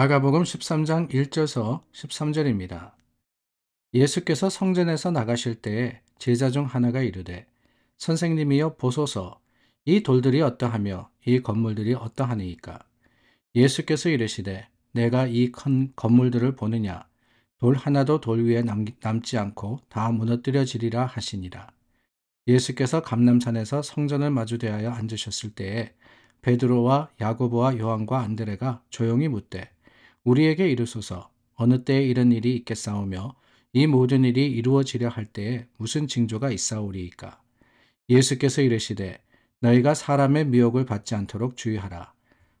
마가복음 13장 1절서 13절입니다. 예수께서 성전에서 나가실 때에 제자 중 하나가 이르되 선생님이여 보소서 이 돌들이 어떠하며 이 건물들이 어떠하니이까 예수께서 이르시되 내가 이 큰 건물들을 보느냐 돌 하나도 돌 위에 남, 남지 않고 다 무너뜨려지리라 하시니라 예수께서 감남산에서 성전을 마주대하여 앉으셨을 때에 베드로와 야고보와 요한과 안드레가 조용히 묻되 우리에게 이르소서 어느 때에 이런 일이 있겠사오며 이 모든 일이 이루어지려 할 때에 무슨 징조가 있사오리이까 예수께서 이르시되 너희가 사람의 미혹을 받지 않도록 주의하라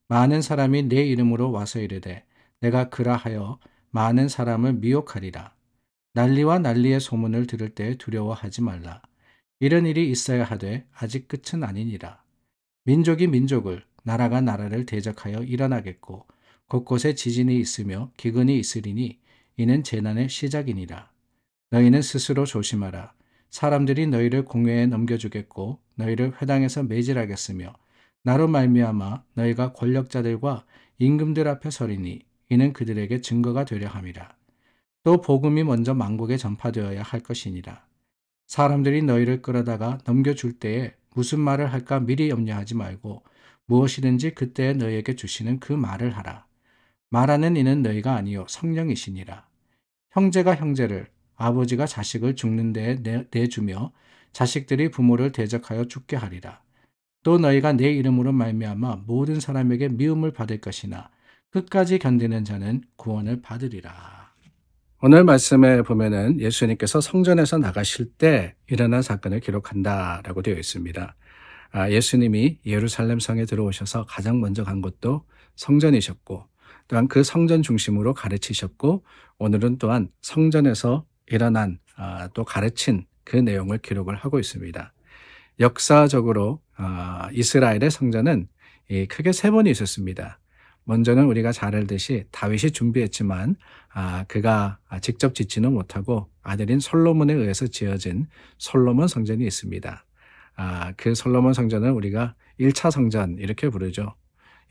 많은 사람이 내 이름으로 와서 이르되 내가 그라하여 많은 사람을 미혹하리라 난리와 난리의 소문을 들을 때 두려워하지 말라 이런 일이 있어야 하되 아직 끝은 아니니라 민족이 민족을 나라가 나라를 대적하여 일어나겠고 곳곳에 지진이 있으며 기근이 있으리니 이는 재난의 시작이니라. 너희는 스스로 조심하라. 사람들이 너희를 공회에 넘겨주겠고 너희를 회당에서 매질하겠으며 나로 말미암아 너희가 권력자들과 임금들 앞에 서리니 이는 그들에게 증거가 되려 함이라. 또 복음이 먼저 만국에 전파되어야 할 것이니라. 사람들이 너희를 끌어다가 넘겨줄 때에 무슨 말을 할까 미리 염려하지 말고 무엇이든지 그때에 너희에게 주시는 그 말을 하라. 말하는 이는 너희가 아니요 성령이시니라. 형제가 형제를 아버지가 자식을 죽는 데에 내주며 자식들이 부모를 대적하여 죽게 하리라. 또 너희가 내 이름으로 말미암아 모든 사람에게 미움을 받을 것이나 끝까지 견디는 자는 구원을 받으리라. 오늘 말씀에 보면은 예수님께서 성전에서 나가실 때 일어난 사건을 기록한다라고 되어 있습니다. 아, 예수님이 예루살렘 성에 들어오셔서 가장 먼저 간 곳도 성전이셨고 또한 그 성전 중심으로 가르치셨고 오늘은 또한 성전에서 일어난 아, 또 가르친 그 내용을 기록을 하고 있습니다. 역사적으로 아, 이스라엘의 성전은 이, 크게 세 번이 있었습니다. 먼저는 우리가 잘 알듯이 다윗이 준비했지만 아, 그가 직접 짓지는 못하고 아들인 솔로몬에 의해서 지어진 솔로몬 성전이 있습니다. 아, 그 솔로몬 성전을 우리가 1차 성전 이렇게 부르죠.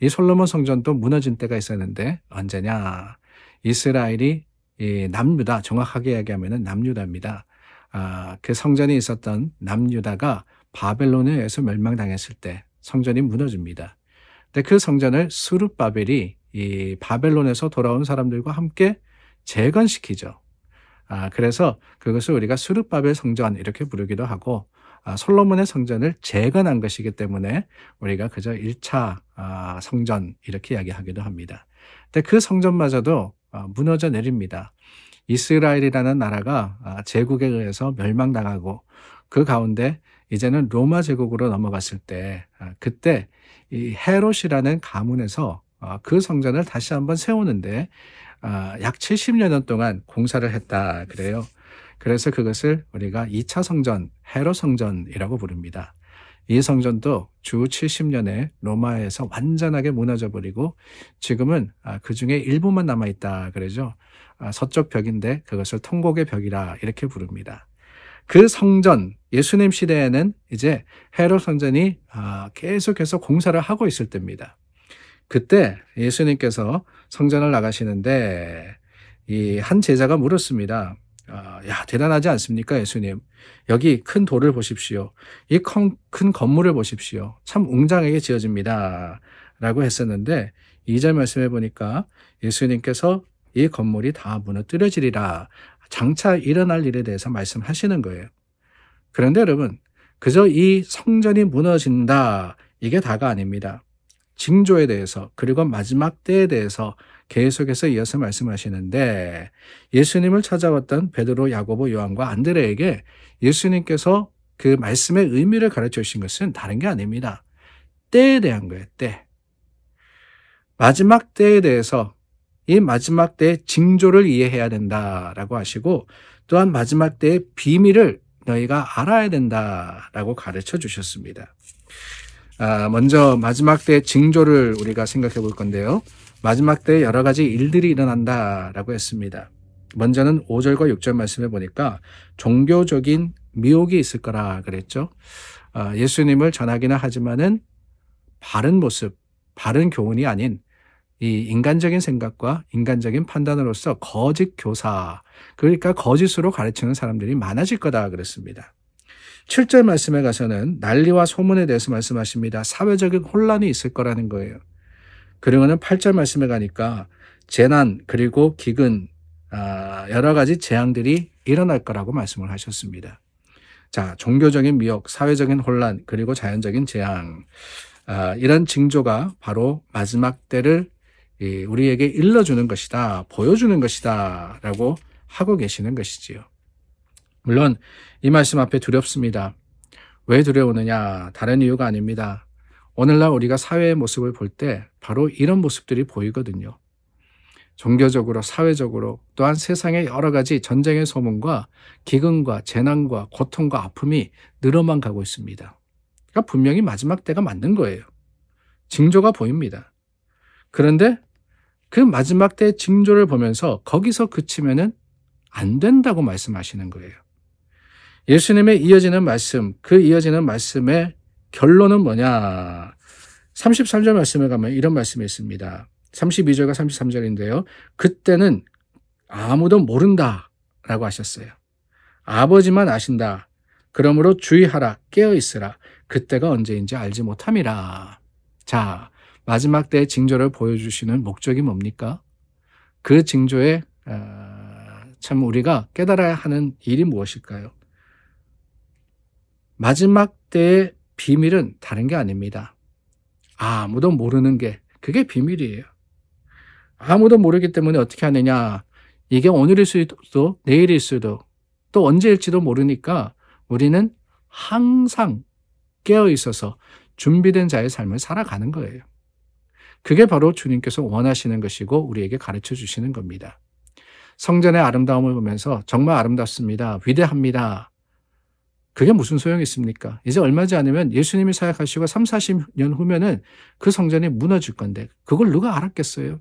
이 솔로몬 성전도 무너진 때가 있었는데 언제냐? 이스라엘이 이 남유다 정확하게 이야기하면은 남유다입니다. 아, 그성전이 있었던 남유다가 바벨론에 서 멸망당했을 때 성전이 무너집니다. 근데 그 성전을 스룹바벨이 이 바벨론에서 돌아온 사람들과 함께 재건시키죠. 아, 그래서 그것을 우리가 스룹바벨 성전 이렇게 부르기도 하고 아, 솔로몬의 성전을 재건한 것이기 때문에 우리가 그저 1차 아, 성전 이렇게 이야기하기도 합니다. 근데 그 성전마저도 아, 무너져 내립니다. 이스라엘이라는 나라가 제국에 의해서 멸망당하고 그 가운데 이제는 로마 제국으로 넘어갔을 때 그때 이 헤롯이라는 가문에서 그 성전을 다시 한번 세우는데 약 70여 년 동안 공사를 했다 그래요. 그래서 그것을 우리가 2차 성전, 헤로 성전이라고 부릅니다. 이 성전도 주 70년에 로마에서 완전하게 무너져 버리고 지금은 아, 그 중에 일부만 남아 있다 그러죠. 아, 서쪽 벽인데 그것을 통곡의 벽이라 이렇게 부릅니다. 그 성전 예수님 시대에는 이제 헤로 성전이 아, 계속해서 공사를 하고 있을 때입니다. 그때 예수님께서 성전을 나가시는데 이 한 제자가 물었습니다. 아, 야, 대단하지 않습니까, 예수님? 여기 큰 돌을 보십시오. 이 큰, 큰 건물을 보십시오. 참 웅장하게 지어집니다. 라고 했었는데, 이절 말씀해 보니까 예수님께서 이 건물이 다 무너뜨려지리라 장차 일어날 일에 대해서 말씀하시는 거예요. 그런데 여러분, 그저 이 성전이 무너진다. 이게 다가 아닙니다. 징조에 대해서, 그리고 마지막 때에 대해서 계속해서 이어서 말씀하시는데 예수님을 찾아왔던 베드로, 야고보, 요한과 안드레에게 예수님께서 그 말씀의 의미를 가르쳐 주신 것은 다른 게 아닙니다. 때에 대한 거예요, 때. 마지막 때에 대해서 이 마지막 때의 징조를 이해해야 된다라고 하시고 또한 마지막 때의 비밀을 너희가 알아야 된다라고 가르쳐 주셨습니다. 아, 먼저 마지막 때의 징조를 우리가 생각해 볼 건데요. 마지막 때 여러 가지 일들이 일어난다라고 했습니다. 먼저는 5절과 6절 말씀을 보니까 종교적인 미혹이 있을 거라 그랬죠. 아, 예수님을 전하기는 하지만은 바른 모습, 바른 교훈이 아닌 이 인간적인 생각과 인간적인 판단으로서 거짓 교사, 그러니까 거짓으로 가르치는 사람들이 많아질 거다 그랬습니다. 7절 말씀에 가서는 난리와 소문에 대해서 말씀하십니다. 사회적인 혼란이 있을 거라는 거예요. 그리고는 8절 말씀에 가니까 재난 그리고 기근 아, 여러 가지 재앙들이 일어날 거라고 말씀을 하셨습니다. 자, 종교적인 미혹, 사회적인 혼란, 그리고 자연적인 재앙 아, 이런 징조가 바로 마지막 때를 우리에게 일러주는 것이다, 보여주는 것이다 라고 하고 계시는 것이지요. 물론 이 말씀 앞에 두렵습니다. 왜 두려우느냐? 다른 이유가 아닙니다. 오늘날 우리가 사회의 모습을 볼 때 바로 이런 모습들이 보이거든요. 종교적으로, 사회적으로, 또한 세상의 여러 가지 전쟁의 소문과 기근과 재난과 고통과 아픔이 늘어만 가고 있습니다. 그러니까 분명히 마지막 때가 맞는 거예요. 징조가 보입니다. 그런데 그 마지막 때의 징조를 보면서 거기서 그치면은 안 된다고 말씀하시는 거예요. 예수님의 이어지는 말씀, 그 이어지는 말씀에 결론은 뭐냐? 33절 말씀에 가면 이런 말씀이 있습니다. 32절과 33절인데요. 그때는 아무도 모른다 라고 하셨어요. 아버지만 아신다. 그러므로 주의하라, 깨어 있으라. 그때가 언제인지 알지 못함이라. 자, 마지막 때의 징조를 보여주시는 목적이 뭡니까? 그 징조에 어, 참 우리가 깨달아야 하는 일이 무엇일까요? 마지막 때의 비밀은 다른 게 아닙니다. 아무도 모르는 게 그게 비밀이에요. 아무도 모르기 때문에 어떻게 하느냐. 이게 오늘일 수도 내일일 수도 또 언제일지도 모르니까 우리는 항상 깨어 있어서 준비된 자의 삶을 살아가는 거예요. 그게 바로 주님께서 원하시는 것이고 우리에게 가르쳐 주시는 겁니다. 성전의 아름다움을 보면서 정말 아름답습니다. 위대합니다. 그게 무슨 소용이 있습니까? 이제 얼마지 않으면 예수님이 사역하시고 3, 40년 후면은 그 성전이 무너질 건데 그걸 누가 알았겠어요?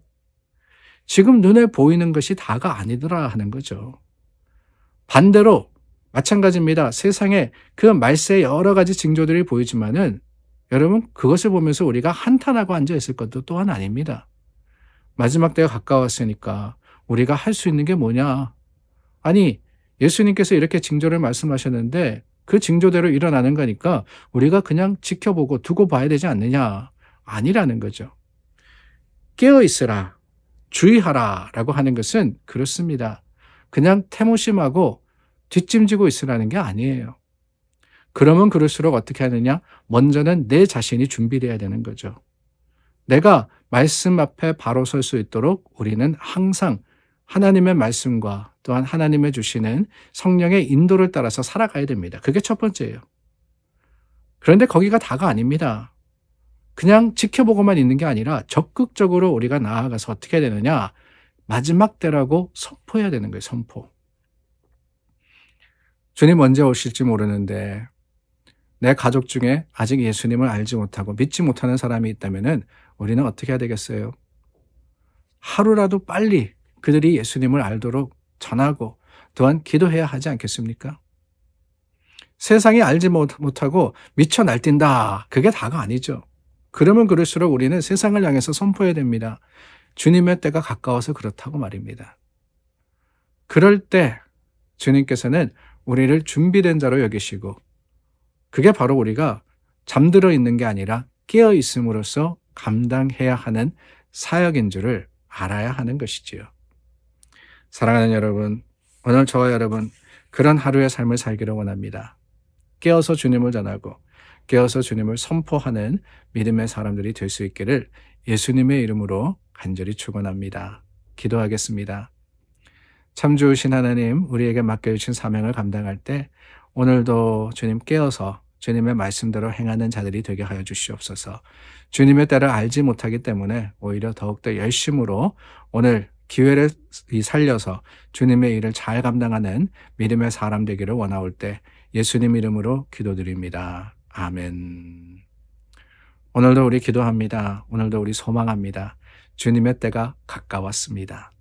지금 눈에 보이는 것이 다가 아니더라 하는 거죠. 반대로 마찬가지입니다. 세상에 그 말세의 여러 가지 징조들이 보이지만은 여러분 그것을 보면서 우리가 한탄하고 앉아 있을 것도 또한 아닙니다. 마지막 때가 가까웠으니까 우리가 할 수 있는 게 뭐냐? 아니 예수님께서 이렇게 징조를 말씀하셨는데 그 징조대로 일어나는 거니까 우리가 그냥 지켜보고 두고 봐야 되지 않느냐. 아니라는 거죠. 깨어 있으라. 주의하라. 라고 하는 것은 그렇습니다. 그냥 태무심하고 뒷짐지고 있으라는 게 아니에요. 그러면 그럴수록 어떻게 하느냐? 먼저는 내 자신이 준비돼야 되는 거죠. 내가 말씀 앞에 바로 설 수 있도록 우리는 항상 하나님의 말씀과 또한 하나님의 주시는 성령의 인도를 따라서 살아가야 됩니다. 그게 첫 번째예요. 그런데 거기가 다가 아닙니다. 그냥 지켜보고만 있는 게 아니라 적극적으로 우리가 나아가서 어떻게 해야 되느냐? 마지막 때라고 선포해야 되는 거예요, 선포. 주님 언제 오실지 모르는데 내 가족 중에 아직 예수님을 알지 못하고 믿지 못하는 사람이 있다면 우리는 어떻게 해야 되겠어요? 하루라도 빨리 그들이 예수님을 알도록 전하고 또한 기도해야 하지 않겠습니까? 세상이 알지 못하고 미쳐 날뛴다. 그게 다가 아니죠. 그러면 그럴수록 우리는 세상을 향해서 선포해야 됩니다. 주님의 때가 가까워서 그렇다고 말입니다. 그럴 때 주님께서는 우리를 준비된 자로 여기시고 그게 바로 우리가 잠들어 있는 게 아니라 깨어 있음으로써 감당해야 하는 사역인 줄을 알아야 하는 것이지요. 사랑하는 여러분, 오늘 저와 여러분 그런 하루의 삶을 살기를 원합니다. 깨어서 주님을 전하고 깨어서 주님을 선포하는 믿음의 사람들이 될 수 있기를 예수님의 이름으로 간절히 축원합니다. 기도하겠습니다. 참 좋으신 하나님, 우리에게 맡겨주신 사명을 감당할 때 오늘도 주님 깨어서 주님의 말씀대로 행하는 자들이 되게 하여 주시옵소서. 주님의 때를 알지 못하기 때문에 오히려 더욱더 열심으로 오늘 기회를 살려서 주님의 일을 잘 감당하는 믿음의 사람 되기를 원하올 때 예수님 이름으로 기도드립니다. 아멘. 오늘도 우리 기도합니다. 오늘도 우리 소망합니다. 주님의 때가 가까웠습니다.